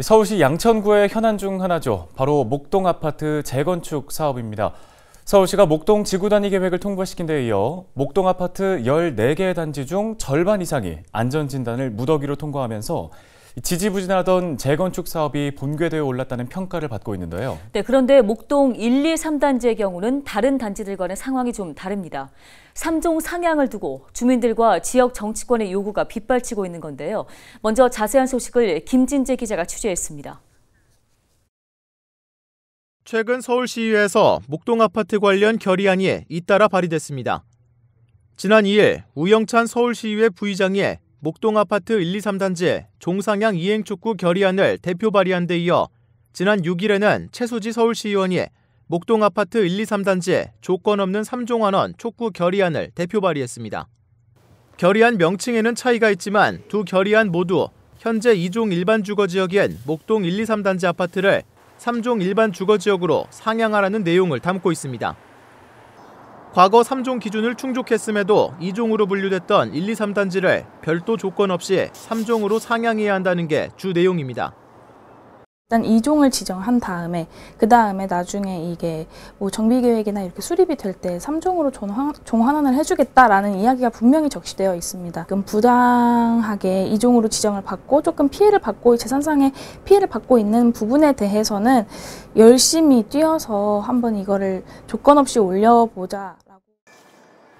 서울시 양천구의 현안 중 하나죠. 바로 목동 아파트 재건축 사업입니다. 서울시가 목동 지구단위 계획을 통과시킨 데 이어 목동 아파트 14개 단지 중 절반 이상이 안전진단을 무더기로 통과하면서 지지부진하던 재건축 사업이 본궤도에 올랐다는 평가를 받고 있는데요. 네, 그런데 목동 1, 2, 3단지의 경우는 다른 단지들과는 상황이 좀 다릅니다. 3종 상향을 두고 주민들과 지역 정치권의 요구가 빗발치고 있는 건데요. 먼저 자세한 소식을 김진재 기자가 취재했습니다. 최근 서울시의회에서 목동 아파트 관련 결의안이 잇따라 발의됐습니다. 지난 2일 우영찬 서울시의회 부의장이 목동 아파트 1, 2, 3단지 종상향 이행촉구 결의안을 대표 발의한 데 이어 지난 6일에는 최수지 서울시의원이 목동 아파트 1, 2, 3단지 조건 없는 3종 환원 촉구 결의안을 대표 발의했습니다. 결의안 명칭에는 차이가 있지만 두 결의안 모두 현재 2종 일반 주거 지역인 목동 1, 2, 3단지 아파트를 3종 일반 주거 지역으로 상향하라는 내용을 담고 있습니다. 과거 3종 기준을 충족했음에도 2종으로 분류됐던 1, 2, 3단지를 별도 조건 없이 3종으로 상향해야 한다는 게 주 내용입니다. 일단 이종을 지정한 다음에 그 다음에 나중에 이게 뭐 정비 계획이나 이렇게 수립이 될 때 3종으로 종환, 종환원을 해주겠다라는 이야기가 분명히 적시되어 있습니다. 그럼 부당하게 이종으로 지정을 받고 조금 피해를 받고 재산상의 피해를 받고 있는 부분에 대해서는 열심히 뛰어서 한번 이거를 조건 없이 올려보자.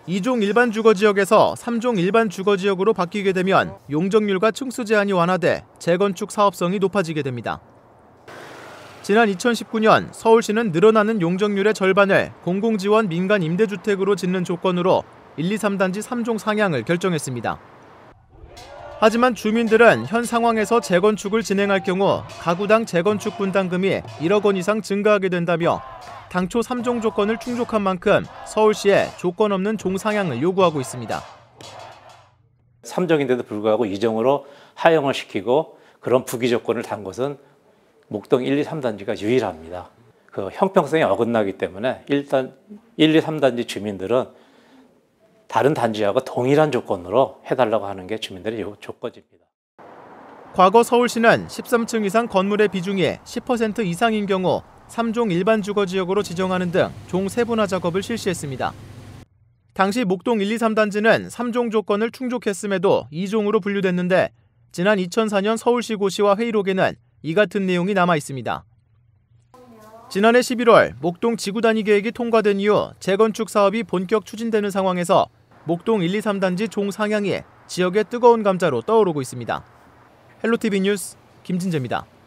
이종 일반 주거 지역에서 삼종 일반 주거 지역으로 바뀌게 되면 용적률과 층수 제한이 완화돼 재건축 사업성이 높아지게 됩니다. 지난 2019년 서울시는 늘어나는 용적률의 절반을 공공지원 민간 임대주택으로 짓는 조건으로 1, 2, 3단지 3종 상향을 결정했습니다. 하지만 주민들은 현 상황에서 재건축을 진행할 경우 가구당 재건축 분담금이 1억 원 이상 증가하게 된다며 당초 3종 조건을 충족한 만큼 서울시에 조건 없는 종상향을 요구하고 있습니다. 3종인데도 불구하고 2종으로 하영을 시키고 그런 부기 조건을 단 것은 목동 1, 2, 3단지가 유일합니다. 그 형평성에 어긋나기 때문에 일단 1, 2, 3단지 주민들은 다른 단지하고 동일한 조건으로 해달라고 하는 게 주민들의 조건입니다. 과거 서울시는 13층 이상 건물의 비중이 10% 이상인 경우 3종 일반 주거 지역으로 지정하는 등 종 세분화 작업을 실시했습니다. 당시 목동 1, 2, 3단지는 3종 조건을 충족했음에도 2종으로 분류됐는데 지난 2004년 서울시 고시와 회의록에는 이 같은 내용이 남아 있습니다. 지난해 11월 목동 지구 단위 계획이 통과된 이후 재건축 사업이 본격 추진되는 상황에서 목동 1, 2, 3단지 종 상향이 지역의 뜨거운 감자로 떠오르고 있습니다. 헬로티비 뉴스 김진재입니다.